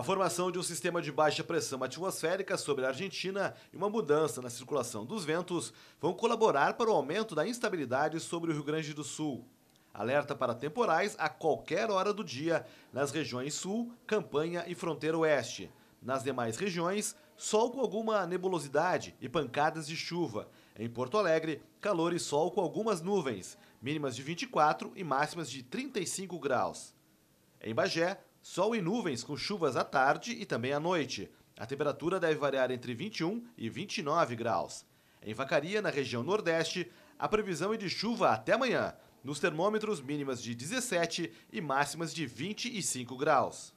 A formação de um sistema de baixa pressão atmosférica sobre a Argentina e uma mudança na circulação dos ventos vão colaborar para o aumento da instabilidade sobre o Rio Grande do Sul. Alerta para temporais a qualquer hora do dia nas regiões Sul, Campanha e Fronteira Oeste. Nas demais regiões, sol com alguma nebulosidade e pancadas de chuva. Em Porto Alegre, calor e sol com algumas nuvens, mínimas de 24 e máximas de 35 graus. Em Bagé, Sol e nuvens com chuvas à tarde e também à noite. A temperatura deve variar entre 21 e 29 graus. Em Vacaria, na região Nordeste, a previsão é de chuva até amanhã, nos termômetros mínimas de 17 e máximas de 25 graus.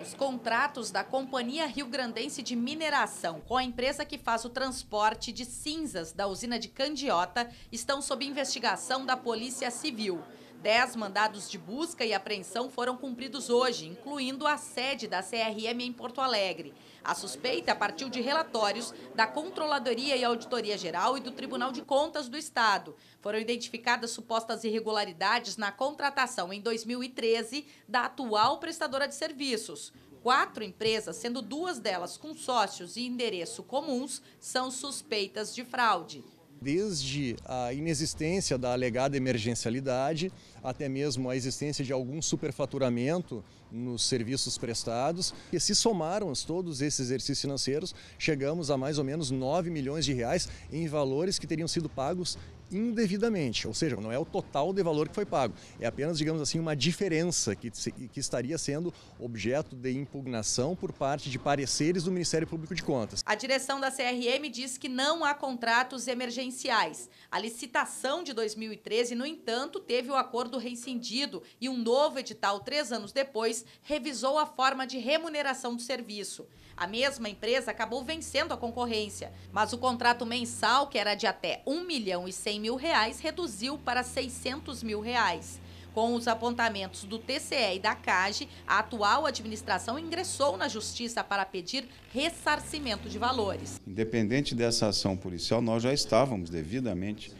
Os contratos da Companhia Rio Grandense de Mineração, com a empresa que faz o transporte de cinzas da usina de Candiota, estão sob investigação da Polícia Civil. Dez mandados de busca e apreensão foram cumpridos hoje, incluindo a sede da CRM em Porto Alegre. A suspeita partiu de relatórios da Controladoria e Auditoria Geral e do Tribunal de Contas do Estado. Foram identificadas supostas irregularidades na contratação em 2013 da atual prestadora de serviços. Quatro empresas, sendo duas delas com sócios e endereço comuns, são suspeitas de fraude desde a inexistência da alegada emergencialidade até mesmo a existência de algum superfaturamento nos serviços prestados. E se somarmos todos esses exercícios financeiros, chegamos a mais ou menos 9 milhões de reais em valores que teriam sido pagos indevidamente, ou seja, não é o total de valor que foi pago, é apenas, digamos assim, uma diferença que, que estaria sendo objeto de impugnação por parte de pareceres do Ministério Público de Contas. A direção da CRM diz que não há contratos emergenciais. A licitação de 2013, no entanto, teve o acordo rescindido e um novo edital, três anos depois, revisou a forma de remuneração do serviço. A mesma empresa acabou vencendo a concorrência, mas o contrato mensal, que era de até 1 milhão e 100 mil reais reduziu para 600 mil reais. Com os apontamentos do TCE e da CAGE, a atual administração ingressou na justiça para pedir ressarcimento de valores. Independente dessa ação policial, nós já estávamos devidamente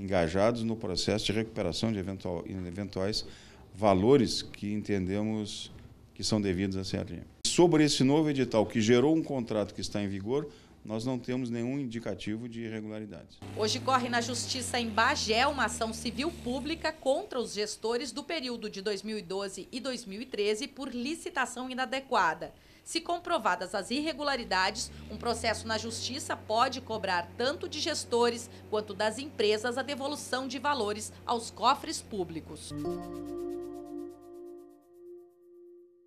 engajados no processo de recuperação de eventual, eventuais valores que entendemos que são devidos a CRM. Sobre esse novo edital que gerou um contrato que está em vigor, nós não temos nenhum indicativo de irregularidades. Hoje corre na Justiça em Bagé uma ação civil pública contra os gestores do período de 2012 e 2013 por licitação inadequada. Se comprovadas as irregularidades, um processo na Justiça pode cobrar tanto de gestores quanto das empresas a devolução de valores aos cofres públicos.